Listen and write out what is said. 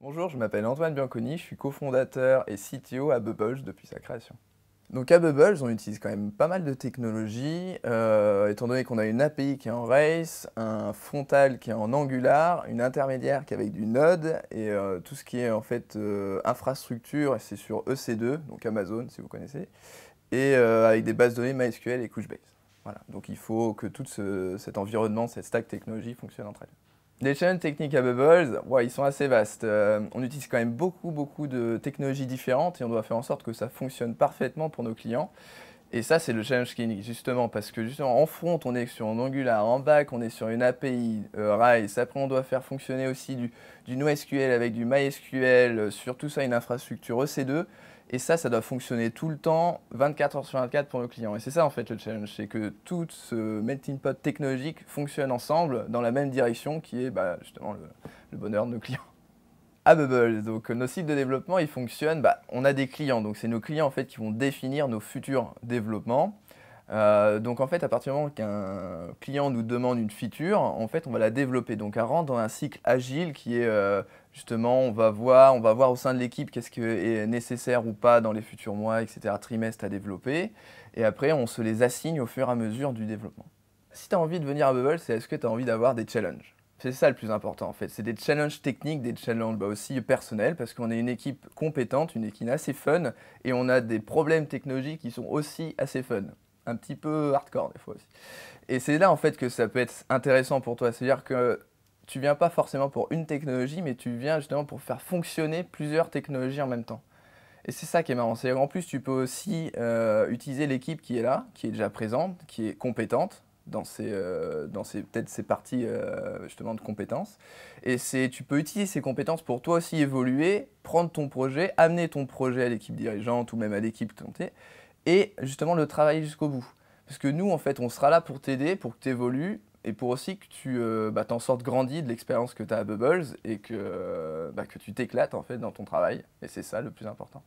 Bonjour, je m'appelle Antoine Bianconi, je suis cofondateur et CTO à Bubbles depuis sa création. Donc à Bubbles, on utilise quand même pas mal de technologies, euh, étant donné qu'on a une API qui est en RACE, un frontal qui est en Angular, une intermédiaire qui est avec du Node, et euh, tout ce qui est en fait euh, infrastructure, c'est sur EC2, donc Amazon si vous connaissez, et avec des bases de données MySQL et Couchbase. Voilà, donc il faut que tout cet environnement, cette stack technologie fonctionne entre elles. Les chaînes techniques à Bubbles, ils sont assez vastes. Euh, on utilise quand même beaucoup, beaucoup de technologies différentes et on doit faire en sorte que ça fonctionne parfaitement pour nos clients. Et ça, c'est le challenge clinique, justement, parce que justement, en front, on est sur un Angular, en back, on est sur une API euh, RISE. Après, on doit faire fonctionner aussi du, du NoSQL avec du MySQL, euh, sur tout ça, une infrastructure EC2. Et ça, ça doit fonctionner tout le temps, 24 heures sur 24 pour nos clients. Et c'est ça, en fait, le challenge, c'est que tout ce melting pot technologique fonctionne ensemble dans la même direction qui est, bah, justement, le bonheur de nos clients à Bubble. Donc euh, nos cycles de développement, ils fonctionnent, bah, on a des clients, donc c'est nos clients en fait qui vont définir nos futurs développements. Euh, donc en fait, à partir du moment qu'un client nous demande une feature, en fait, on va la développer. Donc à rentre dans un cycle agile qui est euh, justement, on va voir, on va voir au sein de l'équipe qu'est-ce qui est nécessaire ou pas dans les futurs mois, etc., trimestres à développer. Et après, on se les assigne au fur et à mesure du développement. Si tu as envie de venir à Bubble, c'est est-ce que tu as envie d'avoir des challenges c'est ça le plus important en fait. C'est des challenges techniques, des challenges bah, aussi personnels, parce qu'on est une équipe compétente, une équipe assez fun, et on a des problèmes technologiques qui sont aussi assez fun. Un petit peu hardcore des fois aussi. Et c'est là en fait que ça peut être intéressant pour toi. C'est-à-dire que tu viens pas forcément pour une technologie, mais tu viens justement pour faire fonctionner plusieurs technologies en même temps. Et c'est ça qui est marrant. C'est en plus, tu peux aussi euh, utiliser l'équipe qui est là, qui est déjà présente, qui est compétente, dans ces, euh, dans ces peut-être ces parties euh, justement de compétences. Et c'est, tu peux utiliser ces compétences pour toi aussi évoluer, prendre ton projet, amener ton projet à l'équipe dirigeante ou même à l'équipe tentée, et justement le travailler jusqu'au bout. Parce que nous, en fait, on sera là pour t'aider, pour que tu évolues, et pour aussi que tu euh, bah, t'en sortes grandi de l'expérience que tu as à Bubbles et que, bah, que tu t'éclates en fait dans ton travail. Et c'est ça le plus important.